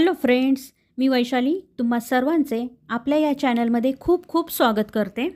hello friends मी वैशाली तुम्हा सर्वांचे आपल्या या चॅनलमध्ये खूप खूप स्वागत करते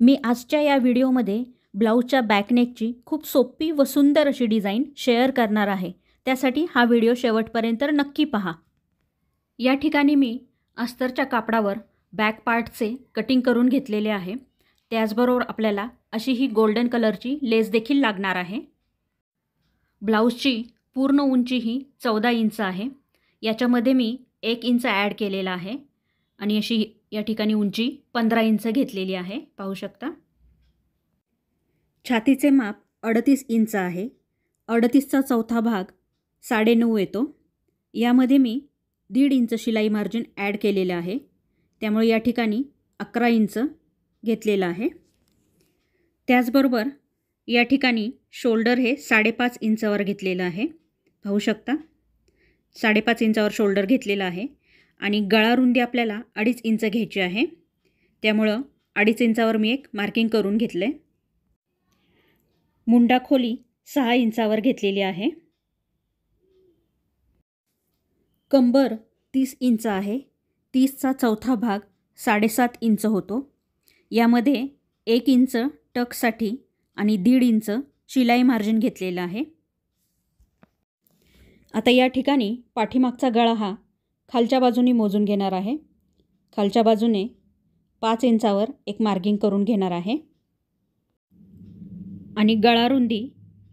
मी आजच्या या व्हिडिओमध्ये ब्लाऊजच्या बॅकनेकची खूप सोपी व सुंदर अशी डिझाईन शेअर करणार आहे त्यासाठी हा व्हिडिओ शेवटपर्यंत नक्की पहा या ठिकाणी मी अस्तरच्या कापडावर बॅक पार्टचे कटिंग करून घेतलेले आहे त्याचबरोबर आपल्याला अशी ही गोल्डन कलरची लेस देखील लागणार आहे ब्लाऊजची पूर्ण उंची ही चौदा इंच आहे याच्यामध्ये मी एक इंच ॲड केलेला आहे आणि अशी या ठिकाणी उंची पंधरा इंच घेतलेली आहे पाहू शकता छातीचे माप अडतीस इंच आहे अडतीसचा चौथा भाग साडेनऊ येतो यामध्ये मी दीड इंच शिलाई मार्जिन ॲड केलेलं आहे त्यामुळे या ठिकाणी अकरा इंच घेतलेलं आहे त्याचबरोबर या ठिकाणी शोल्डर हे साडेपाच इंचावर घेतलेलं आहे पाहू शकता साडेपाच इंचावर शोल्डर घेतलेला आहे आणि गळा रुंदी आपल्याला अडीच इंच घ्यायची आहे त्यामुळं अडीच इंचावर मी एक मार्किंग करून घेतलं आहे मुंडा खोली सहा इंचावर घेतलेली आहे कंबर तीस इंच आहे तीसचा चौथा भाग साडेसात इंच होतो यामध्ये एक इंच टकसाठी आणि दीड इंच शिलाई मार्जिन घेतलेलं आहे आता या ठिकाणी पाठीमागचा गळा हा खालच्या बाजूने मोजून घेणार आहे खालच्या बाजूने पाच इंचावर एक मार्किंग करून घेणार आहे आणि गळा रुंदी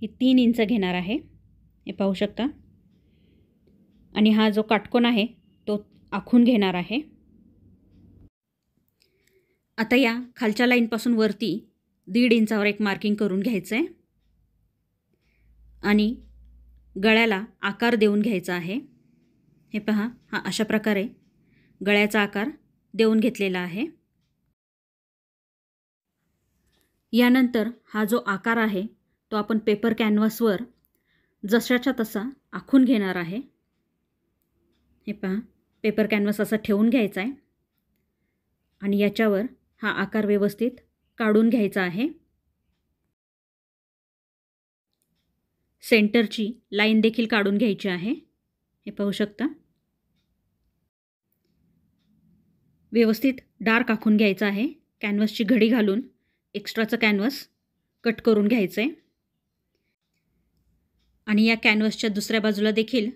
ही तीन इंच घेणार आहे हे पाहू शकता आणि हा जो काटकोन आहे तो आखून घेणार आहे आता या खालच्या लाईनपासून वरती दीड इंचावर एक मार्किंग करून घ्यायचं आहे आणि गळ्याला आकार देऊन घ्यायचा आहे हे पहा हा अशा प्रकारे गळ्याचा आकार देऊन घेतलेला आहे यानंतर हा जो आकार आहे तो आपण पेपर कॅनव्हासवर जशाच्या तसा आखून घेणार आहे हे पहा पेपर कॅनव्हास असा ठेवून घ्यायचा आहे आणि याच्यावर हा आकार व्यवस्थित काढून घ्यायचा आहे सेंटरची लाईन देखील काढून घ्यायची आहे हे पाहू शकता व्यवस्थित डार्क आखून घ्यायचं आहे कॅनव्हसची घडी घालून एक्स्ट्राचं कॅनव्हस कट करून घ्यायचं आहे आणि या कॅनव्हसच्या दुसऱ्या बाजूला देखील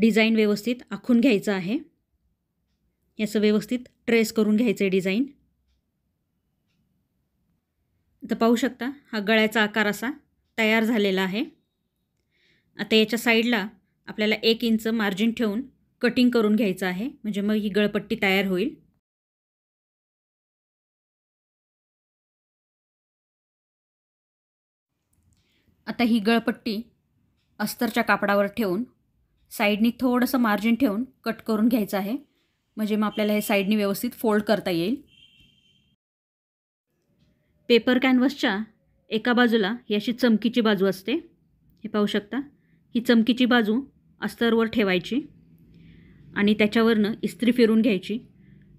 डिझाईन व्यवस्थित आखून घ्यायचं आहे याचं व्यवस्थित ट्रेस करून घ्यायचं आहे डिझाईन तर पाहू शकता हा गळ्याचा आकार असा तयार झालेला आहे आता याच्या साईडला आपल्याला एक इंच मार्जिन ठेवून कटिंग करून घ्यायचं आहे म्हणजे मग ही गळपट्टी तयार होईल आता ही गळपट्टी अस्तरच्या कापडावर ठेवून साईडनी थोडंसं मार्जिन ठेवून कट करून घ्यायचं आहे म्हणजे मग आपल्याला हे साईडनी व्यवस्थित फोल्ड करता येईल पेपर कॅनव्हसच्या एका बाजूला ही अशी चमकीची बाजू असते हे पाहू शकता ही चमकीची बाजू अस्तरवर ठेवायची आणि त्याच्यावरनं इस्त्री फिरून घ्यायची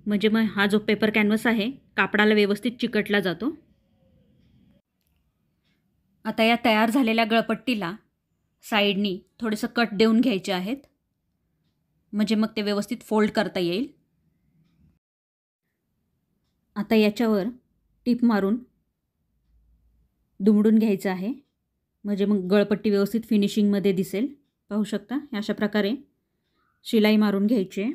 म्हणजे मग हा जो पेपर कॅनव्हस आहे कापडाला व्यवस्थित चिकटला जातो आता या तयार झालेल्या गळपट्टीला साईडनी थोडंसं कट देऊन घ्यायचे आहेत म्हणजे मग ते व्यवस्थित फोल्ड करता येईल आता याच्यावर टीप मारून दुमडून घ्यायचं आहे म्हणजे मग गळपट्टी व्यवस्थित फिनिशिंगमध्ये दिसेल पाहू शकता अशा प्रकारे शिलाई मारून घ्यायची आहे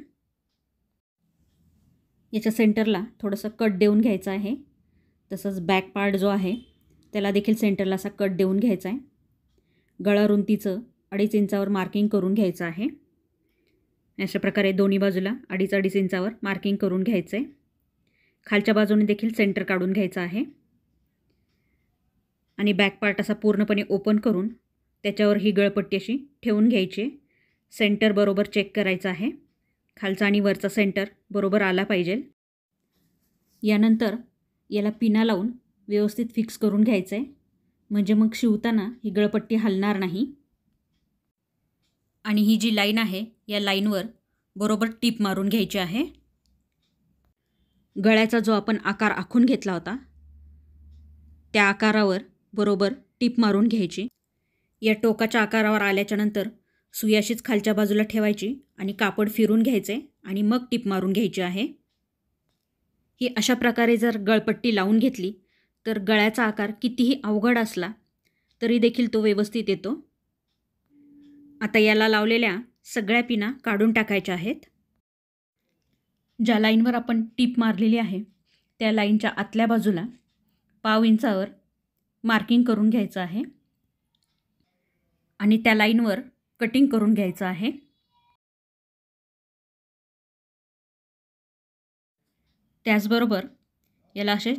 याच्या सेंटरला थोडंसं कट देऊन घ्यायचं आहे तसंच बॅक पार्ट जो आहे त्याला देखील सेंटरला असा कट देऊन घ्यायचा आहे गळा रुंदीचं अडीच इंचावर मार्किंग करून घ्यायचं आहे अशा प्रकारे दोन्ही बाजूला अडीच अडीच इंचावर मार्किंग करून घ्यायचं आहे खालच्या बाजूने देखील सेंटर काढून घ्यायचं आहे आणि बॅक पार्ट असा पूर्णपणे ओपन करून त्याच्यावर ही गळपट्टी अशी ठेवून घ्यायची सेंटर बरोबर चेक करायचं आहे खालचा आणि वरचा सेंटर बरोबर आला पाहिजे यानंतर याला पिना लावून व्यवस्थित फिक्स करून घ्यायचं आहे म्हणजे मग शिवताना ही गळपट्टी हलणार नाही आणि ही जी लाईन आहे या लाईनवर बरोबर टीप मारून घ्यायची आहे गळ्याचा जो आपण आकार आखून घेतला होता त्या आकारावर बरोबर टीप मारून घ्यायची या टोकाच्या आकारावर आल्याच्यानंतर सुयाशीच खालच्या बाजूला ठेवायची आणि कापड फिरून घ्यायचे आणि मग टीप मारून घ्यायची आहे ही अशा प्रकारे जर गळपट्टी लावून घेतली तर गळ्याचा आकार कितीही अवघड असला तरी देखील तो व्यवस्थित येतो आता याला लावलेल्या सगळ्या पिना काढून टाकायच्या आहेत ज्या लाईनवर आपण टीप मारलेली आहे त्या लाईनच्या आतल्या बाजूला पाव इंचावर मार्किंग करून घ्यायचं आहे आणि त्या लाईनवर कटिंग करून घ्यायचं आहे त्याचबरोबर याला असे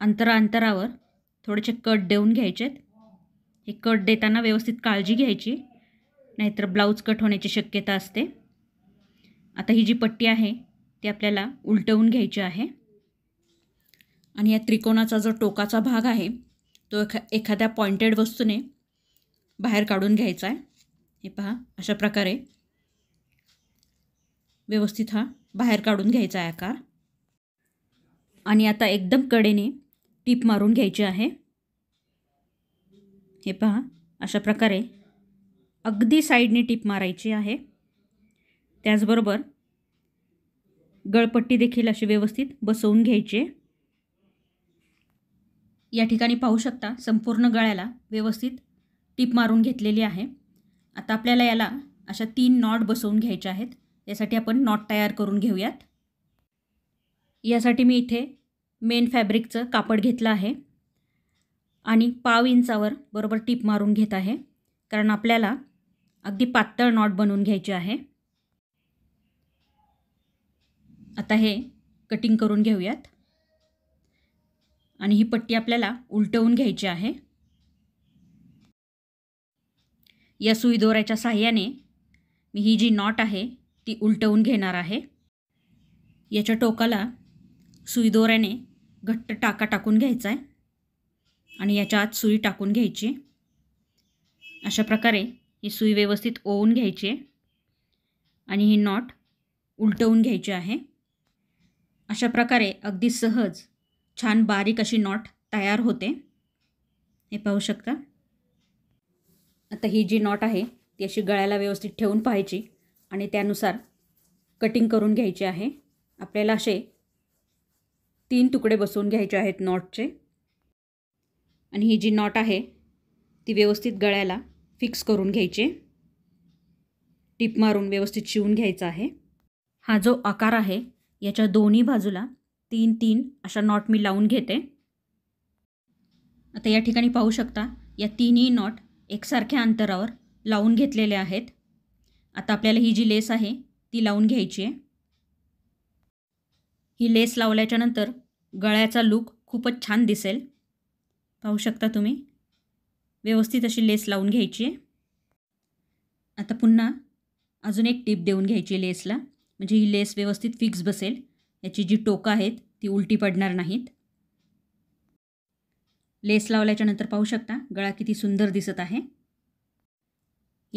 अंतरा थोडेसे कट देऊन घ्यायचेत हे कट देताना व्यवस्थित काळजी घ्यायची नाहीतर ब्लाऊज कट होण्याची शक्यता असते आता ही जी पट्टी आहे ती आपल्याला उलटवून घ्यायची आहे आणि या त्रिकोणाचा जो टोकाचा भाग आहे तो एखा एखाद्या पॉइंटेड वस्तूने बाहेर काढून घ्यायचा आहे हे पहा अशा प्रकारे व्यवस्थित हा बाहेर काढून घ्यायचा आहे आकार आणि आता एकदम कडेने टीप मारून घ्यायची आहे हे पहा अशा प्रकारे अगदी साईडने टीप मारायची आहे त्याचबरोबर गळपट्टी देखील अशी व्यवस्थित बसवून घ्यायची या ठिकाणी पाहू शकता संपूर्ण गळ्याला व्यवस्थित टीप मारून घेतलेली आहे आता आपल्याला याला अशा तीन नॉट बसवून घ्यायच्या आहेत यासाठी आपण नॉट तयार करून घेऊयात यासाठी मी इथे मेन फॅब्रिकचं कापड घेतलं आहे आणि पाव इंचावर बरोबर टीप मारून घेत आहे कारण आपल्याला अगदी पातळ नॉट बनवून घ्यायचे आहे आता हे कटिंग करून घेऊयात आणि ही पट्टी आपल्याला उलटवून घ्यायची आहे या सुई दोऱ्याच्या साह्याने मी ही जी नॉट आहे ती उलटवून घेणार आहे याच्या टोकाला सुई दोऱ्याने घट्ट टाका टाकून घ्यायचा आहे आणि याच्या आत सुई टाकून घ्यायची अशा प्रकारे ही सुई व्यवस्थित ओवून घ्यायची आहे आणि ही नॉट उलटवून घ्यायची आहे अशा प्रकारे अगदी सहज छान बारीक अशी नॉट तयार होते हे पाहू शकता आता ही जी नॉट आहे ती अशी गळ्याला व्यवस्थित ठेवून पाहायची आणि त्यानुसार कटिंग करून घ्यायची आहे आपल्याला असे तीन तुकडे बसवून घ्यायचे आहेत नॉटचे आणि ही जी नॉट आहे ती व्यवस्थित गळ्याला फिक्स करून घ्यायचे टिप मारून व्यवस्थित शिवून घ्यायचा आहे हा जो आकार आहे याच्या दोन्ही बाजूला तीन तीन अशा नॉट मी लावून घेते आता या ठिकाणी पाहू शकता या तीनही नॉट एकसारख्या अंतरावर लावून घेतलेल्या आहेत आता आपल्याला ही जी लेस आहे ती लावून घ्यायची आहे ही लेस लावल्याच्यानंतर गळ्याचा लूक खूपच छान दिसेल पाहू शकता तुम्ही व्यवस्थित अशी लेस लावून घ्यायची आहे आता पुन्हा अजून एक टीप देऊन घ्यायची लेसला म्हणजे ही लेस व्यवस्थित फिक्स बसेल याची जी टोकं आहेत ती उलटी पडणार नाहीत लेस लावल्याच्या नंतर पाहू शकता गळा किती सुंदर दिसत आहे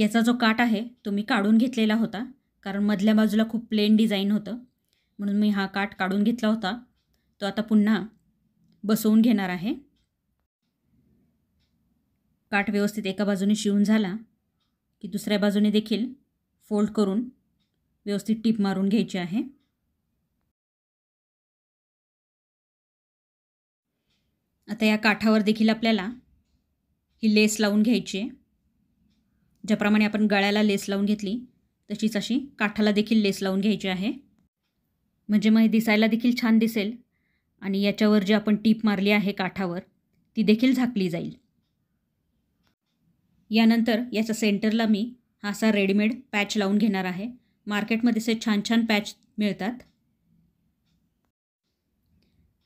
याचा जो काट आहे तो मी काढून घेतलेला होता कारण मधल्या बाजूला खूप प्लेन डिझाईन होतं म्हणून मी हा काट काढून घेतला होता तो आता पुन्हा बसवून घेणार आहे काट व्यवस्थित एका बाजूने शिवून झाला की दुसऱ्या बाजूने देखील फोल्ड करून व्यवस्थित टीप मारून घ्यायची आहे आता या काठावर देखील आपल्याला ही लेस लावून घ्यायची आहे ज्याप्रमाणे आपण गळ्याला लेस लावून घेतली तशीच अशी काठाला देखील लेस लावून घ्यायची आहे म्हणजे मग दिसायला देखील छान दिसेल आणि याच्यावर जी आपण टीप मारली आहे काठावर ती देखील झाकली जाईल यानंतर याचा सेंटरला मी हा असा रेडीमेड पॅच लावून घेणार आहे मार्केटमध्ये असे छान छान पॅच मिळतात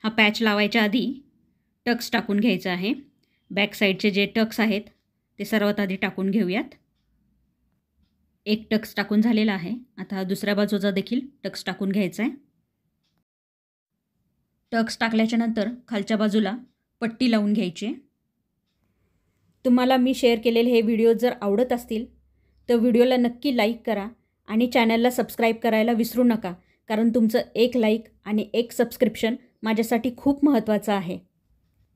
हा पॅच लावायच्या आधी टक्स टाकून घ्यायचं आहे बॅक जे टक्स आहेत ते सर्वात आधी टाकून घेऊयात एक टक्स टाकून झालेला आहे आता दुसऱ्या बाजूचा देखील टक्स टाकून घ्यायचा आहे टक्स टाकल्याच्यानंतर खालच्या बाजूला पट्टी लावून घ्यायची तुम्हाला मी शेअर केलेले हे व्हिडिओ जर आवडत असतील तर व्हिडिओला नक्की लाईक करा आणि चॅनलला सबस्क्राईब करायला विसरू नका कारण तुमचं एक लाईक आणि एक सबस्क्रिप्शन माझ्यासाठी खूप महत्त्वाचं आहे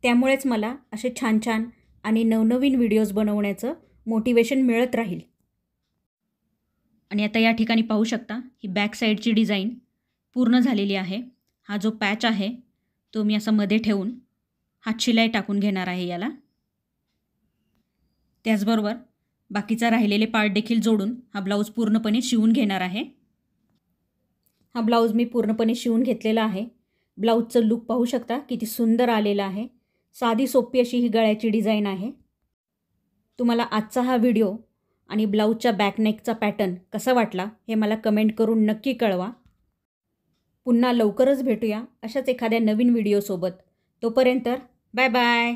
त्यामुळेच मला असे छान छान आणि नवनवीन व्हिडिओज बनवण्याचं मोटिवेशन मिळत राहील आणि आता या ठिकाणी पाहू शकता ही बॅक साईडची डिझाईन पूर्ण झालेली आहे हा जो पॅच आहे तो मी असा मध्ये ठेवून हा शिलाई टाकून घेणार आहे याला त्याचबरोबर बाकीचा राहिलेले पार्ट देखील जोडून हा ब्लाऊज पूर्णपणे शिवून घेणार आहे हा ब्लाऊज मी पूर्णपणे शिवून घेतलेला आहे ब्लाऊजचं लुक पाहू शकता किती सुंदर आलेलं आहे साधी सोपी अशी ही गळ्याची डिझाईन आहे तुम्हाला आजचा हा व्हिडिओ आणि ब्लाऊजच्या बॅकनेकचा पॅटर्न कसा वाटला हे मला कमेंट करून नक्की कळवा पुन्हा लवकरच भेटूया अशाच एखाद्या नवीन व्हिडिओसोबत तोपर्यंत बाय बाय